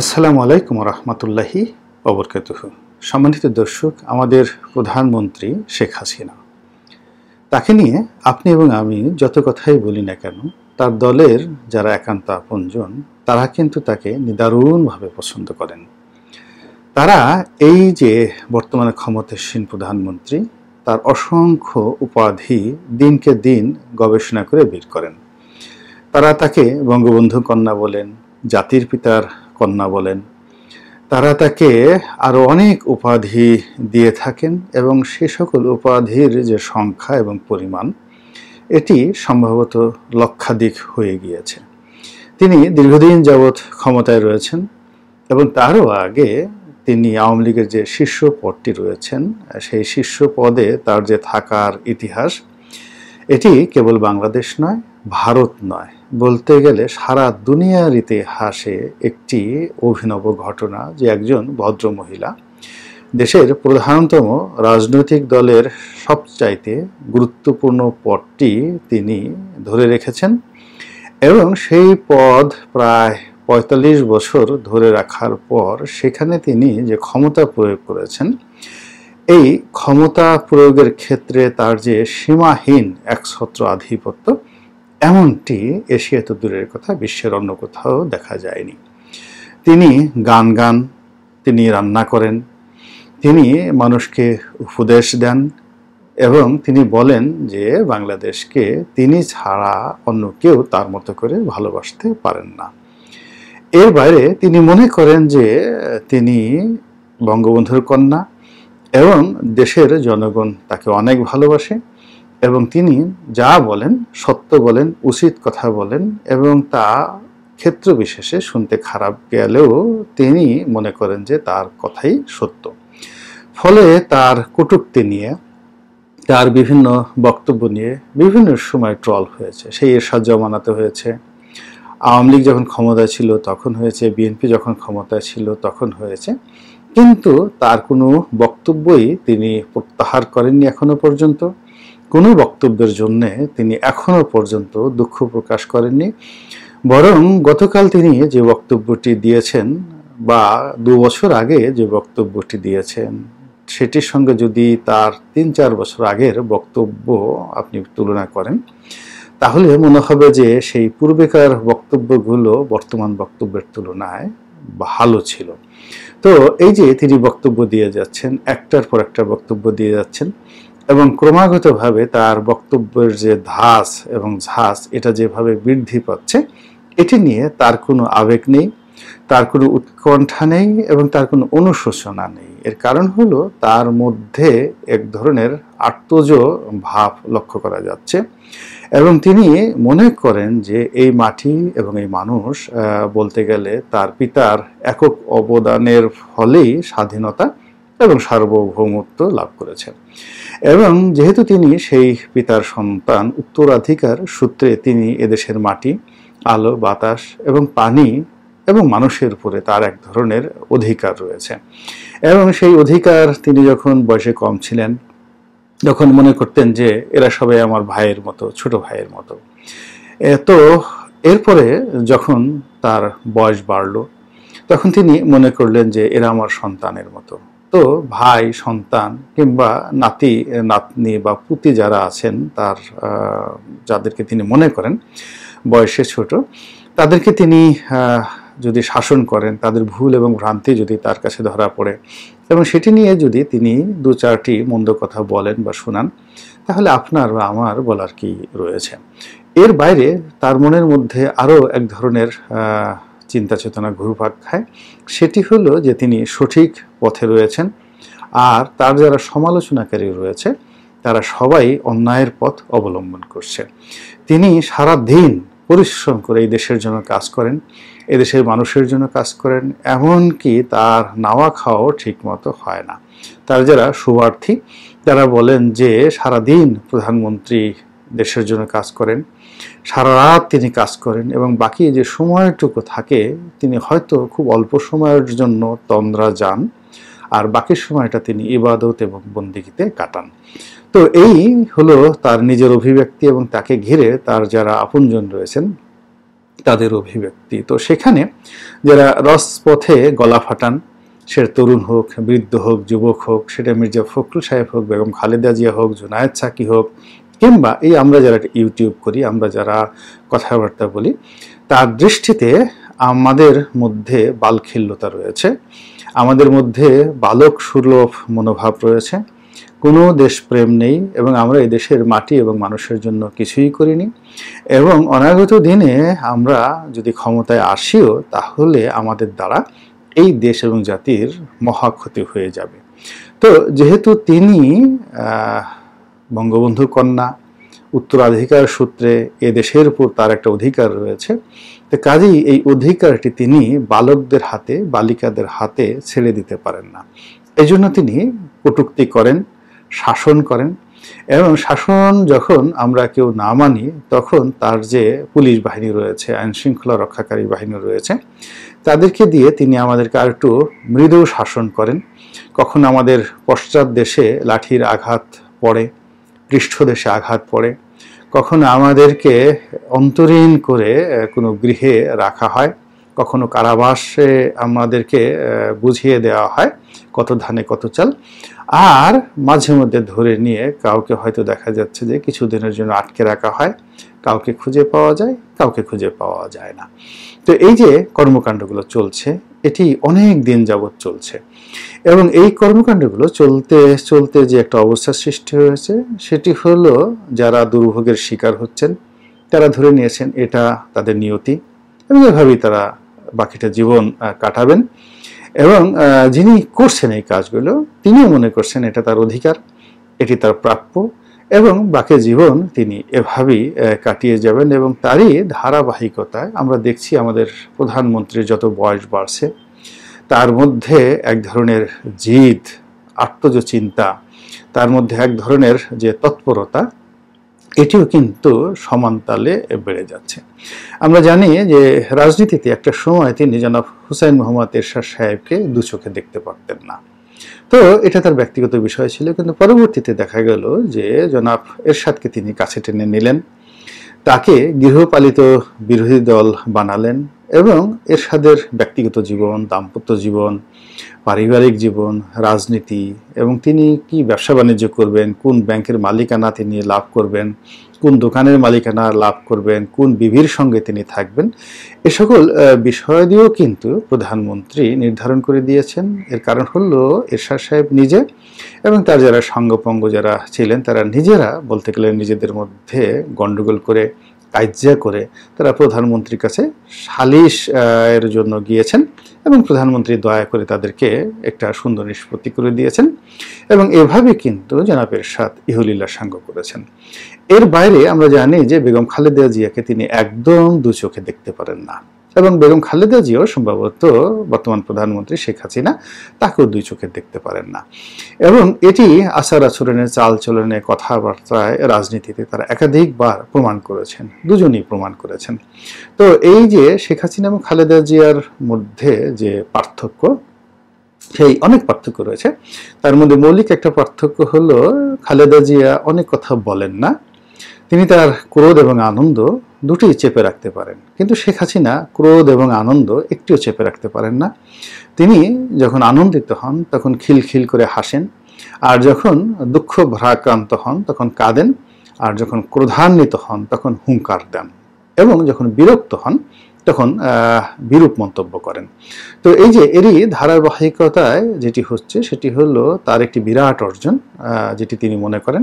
আসসালামু আলাইকুম রহমতুল্লাহি অবরকাতুহ সম্মানিত দর্শক আমাদের প্রধানমন্ত্রী শেখ হাসিনা তাকে নিয়ে আপনি এবং আমি যত কথাই বলি না কেন তার দলের যারা একান্ত আপনজন তারা কিন্তু তাকে নিদারুণভাবে পছন্দ করেন তারা এই যে বর্তমানে ক্ষমতাসীন প্রধানমন্ত্রী তার অসংখ্য উপাধি দিনকে দিন গবেষণা করে বের করেন তারা তাকে বঙ্গবন্ধু কন্যা বলেন জাতির পিতার কন্যা বলেন তারা তাকে আরও অনেক উপাধি দিয়ে থাকেন এবং সে সকল উপাধির যে সংখ্যা এবং পরিমাণ এটি সম্ভবত লক্ষাধিক হয়ে গিয়েছে তিনি দীর্ঘদিন যাবৎ ক্ষমতায় রয়েছেন এবং তারও আগে তিনি আওয়ামী লীগের যে শীর্ষ পদটি রয়েছেন সেই শীর্ষ পদে তার যে থাকার ইতিহাস এটি কেবল বাংলাদেশ নয় ভারত নয় বলতে গেলে সারা দুনিয়ার ইতিহাসে একটি অভিনব ঘটনা যে একজন ভদ্র মহিলা দেশের প্রধানতম রাজনৈতিক দলের সবচাইতে গুরুত্বপূর্ণ পদটি তিনি ধরে রেখেছেন এবং সেই পদ প্রায় পঁয়তাল্লিশ বছর ধরে রাখার পর সেখানে তিনি যে ক্ষমতা প্রয়োগ করেছেন এই ক্ষমতা প্রয়োগের ক্ষেত্রে তার যে সীমাহীন একসত্র আধিপত্য এমনটি এশিয়া তো দূরের কথা বিশ্বের অন্য কোথাও দেখা যায়নি তিনি গান গান তিনি রান্না করেন তিনি মানুষকে উপদেশ দেন এবং তিনি বলেন যে বাংলাদেশকে তিনি ছাড়া অন্য কেউ তার মতো করে ভালোবাসতে পারেন না এর বাইরে তিনি মনে করেন যে তিনি বঙ্গবন্ধুর কন্যা এবং দেশের জনগণ তাকে অনেক ভালোবাসে এবং তিনি যা বলেন সত্য বলেন উচিত কথা বলেন এবং তা ক্ষেত্র বিশেষে শুনতে খারাপ গেলেও তিনি মনে করেন যে তার কথাই সত্য ফলে তার কটুক্তি নিয়ে তার বিভিন্ন বক্তব্য নিয়ে বিভিন্ন সময় ট্রল হয়েছে সেই এরশাদ জমানাতে হয়েছে আওয়ামী লীগ যখন ক্ষমতায় ছিল তখন হয়েছে বিএনপি যখন ক্ষমতায় ছিল তখন হয়েছে কিন্তু তার কোনো বক্তব্যই তিনি প্রত্যাহার করেননি এখনো পর্যন্ত কোনো বক্তব্যের জন্য তিনি এখনও পর্যন্ত দুঃখ প্রকাশ করেননি বরং গতকাল তিনি যে বক্তব্যটি দিয়েছেন বা দু বছর আগে যে বক্তব্যটি দিয়েছেন সেটির সঙ্গে যদি তার তিন চার বছর আগের বক্তব্য আপনি তুলনা করেন তাহলে মনে হবে যে সেই পূর্বেকার বক্তব্যগুলো বর্তমান বক্তব্যের তুলনায় ভালো ছিল তো এই যে তিনি বক্তব্য দিয়ে যাচ্ছেন একটার পর একটা বক্তব্য দিয়ে যাচ্ছেন এবং ক্রমাগতভাবে তার বক্তব্যের যে ধাস এবং ঝাঁস এটা যেভাবে বৃদ্ধি পাচ্ছে এটি নিয়ে তার কোনো আবেগ নেই তার কোনো উৎকণ্ঠা নেই এবং তার কোনো অনুশোচনা নেই এর কারণ হলো তার মধ্যে এক ধরনের আত্মজ ভাব লক্ষ্য করা যাচ্ছে এবং তিনি মনে করেন যে এই মাটি এবং এই মানুষ বলতে গেলে তার পিতার একক অবদানের ফলেই স্বাধীনতা এবং সার্বভৌমত্ব লাভ করেছেন এবং যেহেতু তিনি সেই পিতার সন্তান উত্তরাধিকার সূত্রে তিনি এদেশের মাটি আলো বাতাস এবং পানি এবং মানুষের উপরে তার এক ধরনের অধিকার রয়েছে এবং সেই অধিকার তিনি যখন বয়সে কম ছিলেন যখন মনে করতেন যে এরা সবাই আমার ভাইয়ের মতো ছোট ভাইয়ের মতো তো এরপরে যখন তার বয়স বাড়ল তখন তিনি মনে করলেন যে এরা আমার সন্তানের মতো তো ভাই সন্তান কিংবা নাতি নাতনি বা পুতি যারা আছেন তার যাদেরকে তিনি মনে করেন বয়সে ছোট তাদেরকে তিনি যদি শাসন করেন তাদের ভুল এবং ভ্রান্তি যদি তার কাছে ধরা পড়ে এবং সেটি নিয়ে যদি তিনি দু চারটি মন্দ কথা বলেন বা শোনান তাহলে আপনার বা আমার বলার কি রয়েছে এর বাইরে তার মনের মধ্যে আরও এক ধরনের চিন্তা চেতনা ঘুরপাক খায় সেটি হলো যে তিনি সঠিক পথে রয়েছেন আর তার যারা সমালোচনাকারী রয়েছে তারা সবাই অন্যায়ের পথ অবলম্বন করছে তিনি সারা দিন পরিশ্রম করে এই দেশের জন্য কাজ করেন এদেশের মানুষের জন্য কাজ করেন এমনকি তার নাওয়া খাওয়াও ঠিকমতো হয় না তার যারা সুবার্থী তারা বলেন যে সারাদিন প্রধানমন্ত্রী দেশের জন্য কাজ করেন সারা রাত তিনি কাজ করেন এবং বাকি যে সময়টুকু থাকে তিনি হয়তো খুব অল্প সময়ের জন্য তন্দ্রা যান আর বাকি সময়টা তিনি ইবাদত এবং বন্দিগিতে কাটান তো এই হলো তার নিজের অভিব্যক্তি এবং তাকে ঘিরে তার যারা আপনজন রয়েছেন তাদের অভিব্যক্তি তো সেখানে যারা রস পথে গলা ফাটান সে তরুণ হোক বৃদ্ধ হোক যুবক হোক সেটা মির্জা ফখরুল সাহেব হোক বেগম খালেদা জিয়া হোক জুনায়েদ সাকি হোক কিংবা এই আমরা যারা ইউটিউব করি আমরা যারা কথাবার্তা বলি তার দৃষ্টিতে আমাদের মধ্যে বালখিল্যতা রয়েছে আমাদের মধ্যে বালক সুলভ মনোভাব রয়েছে কোনো দেশপ্রেম নেই এবং আমরা এই দেশের মাটি এবং মানুষের জন্য কিছুই করিনি এবং অনাগত দিনে আমরা যদি ক্ষমতায় আসিও তাহলে আমাদের দ্বারা এই দেশ এবং জাতির মহাক্ষতি হয়ে যাবে তো যেহেতু তিনি বঙ্গবন্ধু কন্যা উত্তরাধিকার সূত্রে এ দেশের উপর তার একটা অধিকার রয়েছে তো কাজেই এই অধিকারটি তিনি বালকদের হাতে বালিকাদের হাতে ছেড়ে দিতে পারেন না এই জন্য তিনি কটুক্তি করেন শাসন করেন এবং শাসন যখন আমরা কেউ না মানি তখন তার যে পুলিশ বাহিনী রয়েছে আইন শৃঙ্খলা রক্ষাকারী বাহিনী রয়েছে তাদেরকে দিয়ে তিনি আমাদেরকে আর একটু মৃদু শাসন করেন কখন আমাদের পশ্চাৎ দেশে লাঠির আঘাত পড়ে পৃষ্ঠদেশে আঘাত পড়ে কখনো আমাদেরকে অন্তরীণ করে কোনো গৃহে রাখা হয় কখনো কারাবাসে আমাদেরকে বুঝিয়ে দেওয়া হয় কত ধানে কত চাল আর মাঝে মধ্যে ধরে নিয়ে কাউকে হয়তো দেখা যাচ্ছে যে কিছুদিনের জন্য আটকে রাখা হয় কাউকে খুঁজে পাওয়া যায় কাউকে খুঁজে পাওয়া যায় না তো এই যে কর্মকাণ্ডগুলো চলছে এটি অনেক দিন যাবৎ চলছে এবং এই কর্মকাণ্ডগুলো চলতে চলতে যে একটা অবস্থার সৃষ্টি হয়েছে সেটি হলো যারা দুর্ভোগের শিকার হচ্ছেন তারা ধরে নিয়েছেন এটা তাদের নিয়তি এবং এভাবেই তারা বাকিটা জীবন কাটাবেন এবং যিনি করছেন এই কাজগুলো তিনিও মনে করছেন এটা তার অধিকার এটি তার প্রাপ্য এবং বাকি জীবন তিনি এভাবেই কাটিয়ে যাবেন এবং তারই ধারাবাহিকতায় আমরা দেখছি আমাদের প্রধানমন্ত্রীর যত বয়স বাড়ছে তার মধ্যে এক ধরনের জিদ আত্মজ চিন্তা তার মধ্যে এক ধরনের যে তৎপরতা এটিও কিন্তু সমানতালে বেড়ে যাচ্ছে আমরা জানি যে রাজনীতিতে একটা সময় তিনি জনাব হুসাইন মোহাম্মদ এরশাদ সাহেবকে দু চোখে দেখতে পারতেন না তো এটা তার ব্যক্তিগত বিষয় ছিল কিন্তু পরবর্তীতে দেখা গেল যে জনাব এরশাদকে তিনি কাছে টেনে নিলেন তাকে গৃহপালিত বিরোধী দল বানালেন এবং এরশাদের ব্যক্তিগত জীবন দাম্পত্য জীবন পারিবারিক জীবন রাজনীতি এবং তিনি কি ব্যবসা বাণিজ্য করবেন কোন ব্যাংকের মালিকানা তিনি লাভ করবেন কোন দোকানের মালিকানা লাভ করবেন কোন বিভির সঙ্গে তিনি থাকবেন এ সকল বিষয় দিয়েও কিন্তু প্রধানমন্ত্রী নির্ধারণ করে দিয়েছেন এর কারণ হলো এরশাদ সাহেব নিজে এবং তার যারা সঙ্গপঙ্গ যারা ছিলেন তারা নিজেরা বলতে গেলে নিজেদের মধ্যে গণ্ডগোল করে কাজিয়া করে তারা প্রধানমন্ত্রীর কাছে সালিশ এর জন্য গিয়েছেন এবং প্রধানমন্ত্রী দয়া করে তাদেরকে একটা সুন্দর নিষ্পত্তি করে দিয়েছেন এবং এভাবে কিন্তু জনাবের সাথ ইহলীলা সাঙ্গ করেছেন এর বাইরে আমরা জানি যে বেগম খালেদা জিয়াকে তিনি একদম দু চোখে দেখতে পারেন না এবং বেগম খালেদা জিও সম্ভবত বর্তমান প্রধানমন্ত্রী শেখ হাসিনা তাকেও দুই চোখে দেখতে পারেন না এবং এটি আচার চাল চালচলনে কথাবার্তায় রাজনীতিতে তারা একাধিকবার প্রমাণ করেছেন দুজনই প্রমাণ করেছেন তো এই যে শেখ হাসিনা এবং খালেদা জিয়ার মধ্যে যে পার্থক্য সেই অনেক পার্থক্য রয়েছে তার মধ্যে মৌলিক একটা পার্থক্য হলো খালেদা জিয়া অনেক কথা বলেন না তিনি তার ক্রোধ এবং আনন্দ দুটি চেপে রাখতে পারেন কিন্তু শেখ হাসিনা ক্রোধ এবং আনন্দ একটিও চেপে রাখতে পারেন না তিনি যখন আনন্দিত হন তখন খিলখিল করে হাসেন আর যখন দুঃখ ভ্রাক্রান্ত হন তখন কাঁদেন আর যখন ক্রোধান্বিত হন তখন হুঙ্কার দেন এবং যখন বিরক্ত হন তখন বিরূপ মন্তব্য করেন তো এই যে এরই ধারাবাহিকতায় যেটি হচ্ছে সেটি হলো তার একটি বিরাট অর্জন যেটি তিনি মনে করেন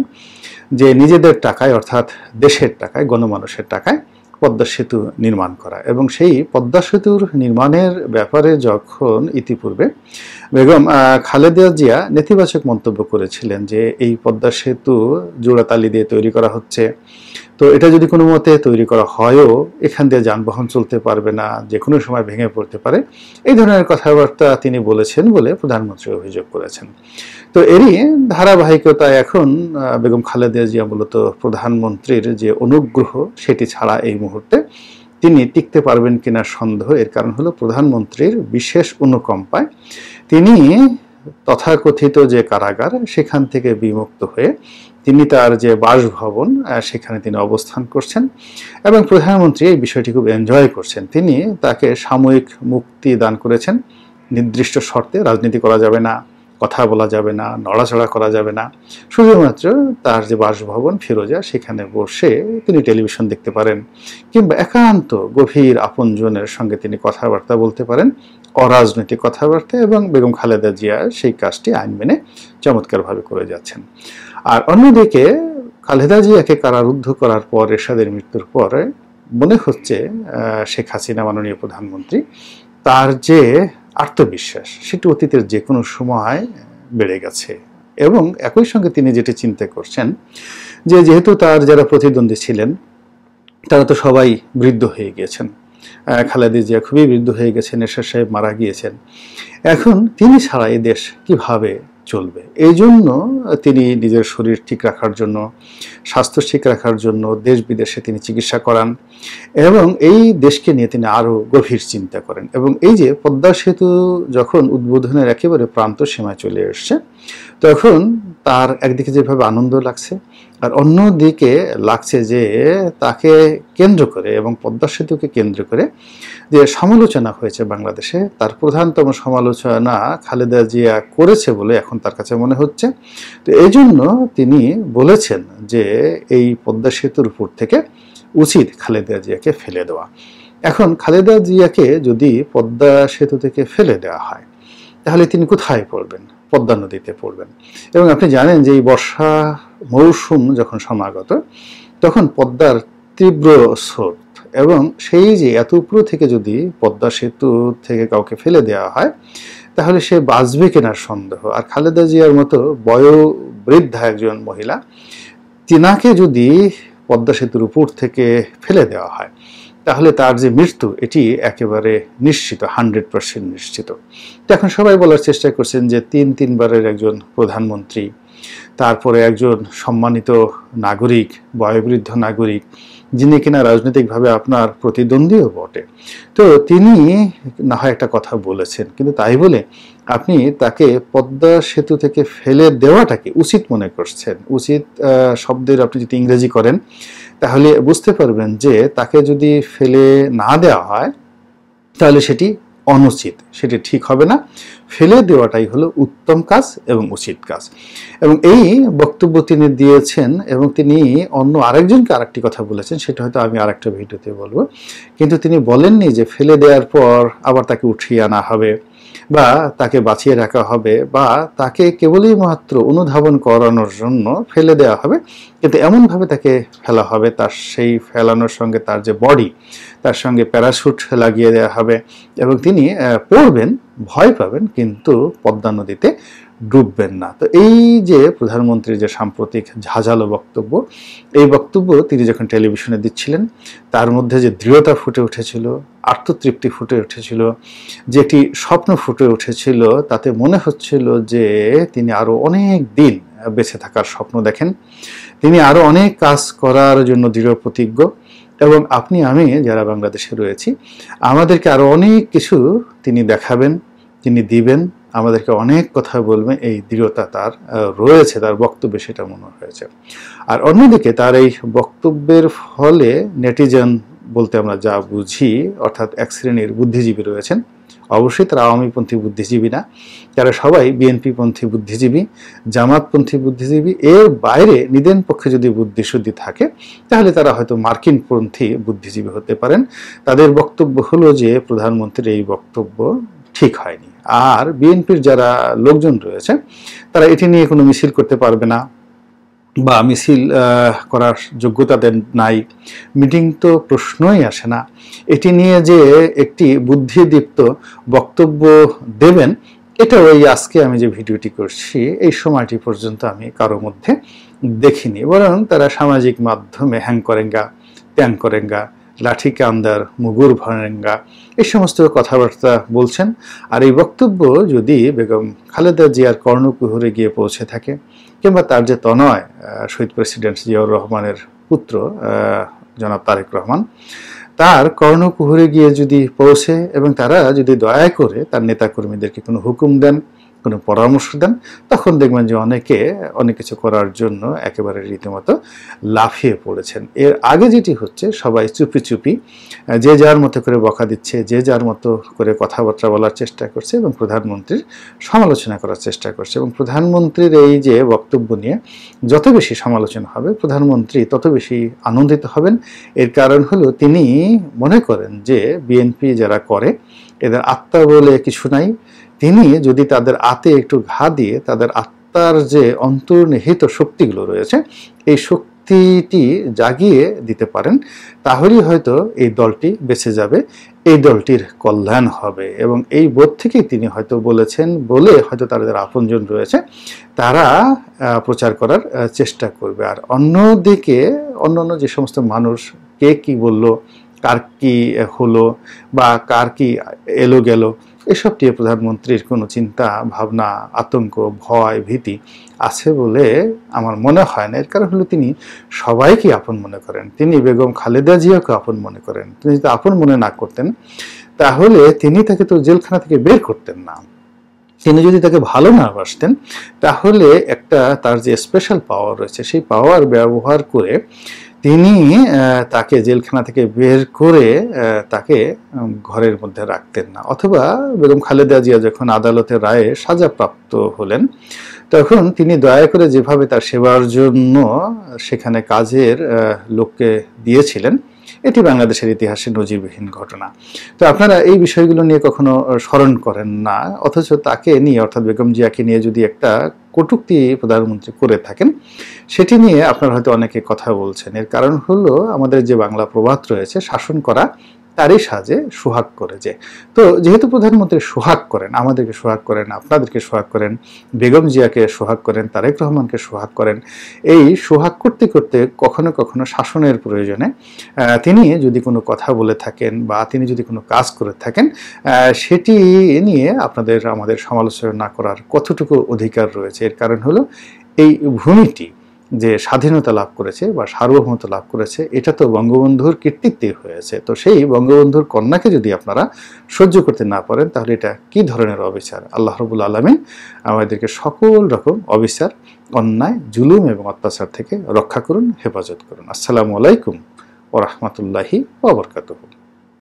যে নিজেদের টাকায় অর্থাৎ দেশের টাকায় গণমানুষের টাকায় পদ্মা সেতু নির্মাণ করা এবং সেই পদ্মা সেতুর নির্মাণের ব্যাপারে যখন ইতিপূর্বে বেগম খালেদা জিয়া নেতিবাচক মন্তব্য করেছিলেন যে এই পদ্মা সেতু জোড়াতালি দিয়ে তৈরি করা হচ্ছে তো এটা যদি কোনো মতে তৈরি করা হয়ও এখান দিয়ে যানবাহন চলতে পারবে না যে কোনো সময় ভেঙে পড়তে পারে এই ধরনের কথাবার্তা তিনি বলেছেন বলে প্রধানমন্ত্রী অভিযোগ করেছেন তো এরই ধারাবাহিকতায় এখন বেগম খালেদা জিয়া মূলত প্রধানমন্ত্রীর যে অনুগ্রহ সেটি ছাড়া এই মুহূর্তে তিনি টিকতে পারবেন কিনা সন্দেহ এর কারণ হলো প্রধানমন্ত্রীর বিশেষ অনুকম্পায় তিনি তথাকথিত যে কারাগার সেখান থেকে বিমুক্ত হয়ে তিনি তার যে বাসভবন সেখানে তিনি অবস্থান করছেন এবং প্রধানমন্ত্রী এই বিষয়টি খুব এনজয় করছেন তিনি তাকে সাময়িক মুক্তি দান করেছেন নির্দিষ্ট শর্তে রাজনীতি করা যাবে না কথা বলা যাবে না নড়াচড়া করা যাবে না শুধুমাত্র তার যে বাসভবন ফিরোজা সেখানে বসে তিনি টেলিভিশন দেখতে পারেন কিংবা একান্ত গভীর আপনজনের সঙ্গে তিনি কথাবার্তা বলতে পারেন অরাজনৈতিক কথাবার্তা এবং বেগম খালেদা জিয়া সেই কাজটি আইন মেনে চমৎকারভাবে করে যাচ্ছেন আর অন্যদিকে খালেদা জিয়াকে কারারুদ্ধ করার পর এরশাদের মৃত্যুর পরে মনে হচ্ছে শেখ হাসিনা মাননীয় প্রধানমন্ত্রী তার যে আত্মবিশ্বাস সেটি অতীতের যে কোনো সময় বেড়ে গেছে এবং একই সঙ্গে তিনি যেটি চিন্তা করছেন যে যেহেতু তার যারা প্রতিদ্বন্দ্বী ছিলেন তারা তো সবাই বৃদ্ধ হয়ে গিয়েছেন খালেদা জিয়া খুবই বৃদ্ধ হয়ে গেছেন এরশাদ সাহেব মারা গিয়েছেন এখন তিনি ছাড়া এ দেশ কিভাবে চলবে এই জন্য তিনি নিজের শরীর ঠিক রাখার জন্য স্বাস্থ্য ঠিক রাখার জন্য দেশ বিদেশে তিনি চিকিৎসা করান এবং এই দেশকে নিয়ে তিনি আরও গভীর চিন্তা করেন এবং এই যে পদ্মা সেতু যখন উদ্বোধনের একেবারে প্রান্ত সীমায় চলে এসছে তখন তার একদিকে যেভাবে আনন্দ লাগছে আর অন্যদিকে লাগছে যে তাকে কেন্দ্র করে এবং পদ্মা সেতুকে কেন্দ্র করে যে সমালোচনা হয়েছে বাংলাদেশে তার প্রধানতম সমালোচনা খালেদা জিয়া করেছে বলে এখন তার কাছে মনে হচ্ছে তো এই জন্য তিনি বলেছেন যে এই পদ্মা সেতুর উপর থেকে উচিত খালেদা জিয়াকে ফেলে দেওয়া এখন খালেদা জিয়াকে যদি পদ্মা সেতু থেকে ফেলে দেওয়া হয় তাহলে তিনি কোথায় পড়বেন পদ্মা নদীতে পড়বেন এবং আপনি জানেন যে এই বর্ষা মৌসুম যখন সমাগত তখন পদ্মার তীব্র স্রোত এবং সেই যে এত উপর থেকে যদি পদ্মা সেতু থেকে কাউকে ফেলে দেওয়া হয় তাহলে সে বাঁচবে কেনার সন্দেহ আর খালেদা জিয়ার মতো বয়োবৃদ্ধা একজন মহিলা তিনাকে যদি পদ্মা সেতুর উপর থেকে ফেলে দেওয়া হয় তাহলে তার যে মৃত্যু এটি একেবারে নিশ্চিত হান্ড্রেড পার্সেন্ট নিশ্চিত এখন সবাই বলার চেষ্টা করছেন যে তিন তিনবারের একজন প্রধানমন্ত্রী তারপরে একজন সম্মানিত নাগরিক বয়োবৃদ্ধ নাগরিক যিনি কিনা রাজনৈতিকভাবে আপনার প্রতিদ্বন্দ্বীও বটে তো তিনি না হয় একটা কথা বলেছেন কিন্তু তাই বলে আপনি তাকে পদ্মা সেতু থেকে ফেলে দেওয়াটাকে উচিত মনে করছেন উচিত শব্দের আপনি যদি ইংরেজি করেন তাহলে বুঝতে পারবেন যে তাকে যদি ফেলে না দেওয়া হয় তাহলে সেটি অনুচিত সেটি ঠিক হবে না ফেলে দেওয়াটাই হলো উত্তম কাজ এবং উচিত কাজ এবং এই বক্তব্য তিনি দিয়েছেন এবং তিনি অন্য আরেকজনকে আরেকটি কথা বলেছেন সেটা হয়তো আমি আরেকটা ভিডিওতে বলবো কিন্তু তিনি বলেননি যে ফেলে দেওয়ার পর আবার তাকে উঠিয়ে আনা হবে বা তাকে বাঁচিয়ে রাখা হবে বা তাকে কেবলই মাত্র অনুধাবন করানোর জন্য ফেলে দেওয়া হবে কিন্তু এমনভাবে তাকে ফেলা হবে তার সেই ফেলানোর সঙ্গে তার যে বডি তার সঙ্গে প্যারাশুট লাগিয়ে দেওয়া হবে এবং তিনি পড়বেন ভয় পাবেন কিন্তু পদ্মা নদীতে ডুববেন না তো এই যে প্রধানমন্ত্রীর যে সাম্প্রতিক ঝাঁঝালো বক্তব্য এই বক্তব্য তিনি যখন টেলিভিশনে দিচ্ছিলেন তার মধ্যে যে দৃঢ়তা ফুটে উঠেছিল আত্মতৃপ্তি ফুটে উঠেছিল যেটি স্বপ্ন ফুটে উঠেছিল তাতে মনে হচ্ছিল যে তিনি আরও অনেক দিন বেঁচে থাকার স্বপ্ন দেখেন তিনি আরও অনেক কাজ করার জন্য দৃঢ় প্রতিজ্ঞ এবং আপনি আমি যারা বাংলাদেশে রয়েছি আমাদেরকে আরও অনেক কিছু তিনি দেখাবেন তিনি দিবেন আমাদেরকে অনেক কথা বলবে এই দৃঢ়তা তার রয়েছে তার বক্তব্যে সেটা মনে হয়েছে আর অন্যদিকে তার এই বক্তব্যের ফলে নেটিজেন বলতে আমরা যা বুঝি অর্থাৎ এক শ্রেণীর বুদ্ধিজীবী রয়েছেন অবশ্যই তারা আওয়ামীপন্থী বুদ্ধিজীবী না তারা সবাই বিএনপিপন্থী বুদ্ধিজীবী জামাতপন্থী বুদ্ধিজীবী এর বাইরে নিদেন পক্ষে যদি বুদ্ধিশুদ্ধি থাকে তাহলে তারা হয়তো মার্কিনপন্থী বুদ্ধিজীবী হতে পারেন তাদের বক্তব্য হলো যে প্রধানমন্ত্রীর এই বক্তব্য ঠিক হয়নি আর বিএনপির যারা লোকজন রয়েছে তারা এটি নিয়ে কোনো মিছিল করতে পারবে না বা মিছিল করার যোগ্যতা নাই মিটিং তো প্রশ্নই আসে না এটি নিয়ে যে একটি বুদ্ধিদীপ্ত বক্তব্য দেবেন এটা ওই আজকে আমি যে ভিডিওটি করছি এই সময়টি পর্যন্ত আমি কারো মধ্যে দেখিনি বরং তারা সামাজিক মাধ্যমে হ্যাং করেঙ্গা ত্যাং করেঙ্গা লাঠি কামদার মুগুর ভরেঙ্গা এই সমস্ত কথাবার্তা বলছেন আর এই বক্তব্য যদি বেগম খালেদা জিয়ার কর্ণকুহরে গিয়ে পৌঁছে থাকে কিংবা তার যে তনয় শহীদ প্রেসিডেন্ট জিয়াউর রহমানের পুত্র জনাব তারেক রহমান তার কর্ণকুহরে গিয়ে যদি পৌঁছে এবং তারা যদি দয়া করে তার নেতাকর্মীদেরকে কোনো হুকুম দেন কোনো পরামর্শ দেন তখন দেখবেন যে অনেকে অনেক কিছু করার জন্য একেবারে রীতিমতো লাফিয়ে পড়েছেন এর আগে যেটি হচ্ছে সবাই চুপি চুপি যে যার মতো করে বকা দিচ্ছে যে যার মতো করে কথাবার্তা বলার চেষ্টা করছে এবং প্রধানমন্ত্রীর সমালোচনা করার চেষ্টা করছে এবং প্রধানমন্ত্রীর এই যে বক্তব্য নিয়ে যত বেশি সমালোচনা হবে প্রধানমন্ত্রী তত বেশি আনন্দিত হবেন এর কারণ হলো তিনি মনে করেন যে বিএনপি যারা করে এদের আত্মা বলে কিছু নাই তিনি যদি তাদের আতে একটু ঘা দিয়ে তাদের আত্মার যে অন্তর্নিহিত শক্তিগুলো রয়েছে এই শক্তিটি জাগিয়ে দিতে পারেন তাহলেই হয়তো এই দলটি বেঁচে যাবে এই দলটির কল্যাণ হবে এবং এই বোধ থেকেই তিনি হয়তো বলেছেন বলে হয়তো তাদের আপনজন রয়েছে তারা প্রচার করার চেষ্টা করবে আর অন্যদিকে অন্য অন্য যে সমস্ত মানুষ কে কি বলল কার কি হলো বা কার কি এলো গেল এসব নিয়ে প্রধানমন্ত্রীর কোনো চিন্তা ভাবনা আতঙ্ক ভয় ভীতি আছে বলে আমার মনে হয় না এর কারণ হলো তিনি সবাইকে আপন মনে করেন তিনি বেগম খালেদা জিয়াকে আপন মনে করেন তিনি যদি আপন মনে না করতেন তাহলে তিনি তাকে তো জেলখানা থেকে বের করতেন না তিনি যদি তাকে ভালো না বাসতেন তাহলে একটা তার যে স্পেশাল পাওয়ার রয়েছে সেই পাওয়ার ব্যবহার করে তিনি তাকে জেলখানা থেকে বের করে তাকে ঘরের মধ্যে রাখতেন না অথবা বেগম খালেদা জিয়া যখন আদালতের রায়ে সাজাপ্রাপ্ত হলেন তখন তিনি দয়া করে যেভাবে তার সেবার জন্য সেখানে কাজের লোককে দিয়েছিলেন এটি বাংলাদেশের ইতিহাসে নজিরবিহীন ঘটনা তো আপনারা এই বিষয়গুলো নিয়ে কখনো স্মরণ করেন না অথচ তাকে নিয়ে অর্থাৎ বেগম জিয়াকে নিয়ে যদি একটা কটুক্তি প্রধানমন্ত্রী করে থাকেন সেটি নিয়ে আপনারা হয়তো অনেকে কথা বলছেন এর কারণ হলো আমাদের যে বাংলা প্রবাদ রয়েছে শাসন করা তারই সাজে সোহাগ করে যে তো যেহেতু প্রধানমন্ত্রী সোহাগ করেন আমাদেরকে সোহাগ করেন আপনাদেরকে সোহাগ করেন বেগম জিয়াকে সোহাগ করেন তারেক রহমানকে সোহাগ করেন এই সোহাগ করতে করতে কখনো কখনো শাসনের প্রয়োজনে তিনি যদি কোনো কথা বলে থাকেন বা তিনি যদি কোনো কাজ করে থাকেন সেটি নিয়ে আপনাদের আমাদের সমালোচনা না করার কতটুকু অধিকার রয়েছে এর কারণ হলো এই ভূমিটি যে স্বাধীনতা লাভ করেছে বা সার্বভৌমত্ব লাভ করেছে এটা তো বঙ্গবন্ধুর কীর্তিত্বেই হয়েছে তো সেই বঙ্গবন্ধুর কন্যাকে যদি আপনারা সহ্য করতে না পারেন তাহলে এটা কি ধরনের অবিচার আল্লাহ রবুল আলমী আমাদেরকে সকল রকম অবিচার অন্যায় জুলুম এবং অত্যাচার থেকে রক্ষা করুন হেফাজত করুন আসসালামু আলাইকুম ও রহমতুল্লাহি ওবরকাতহ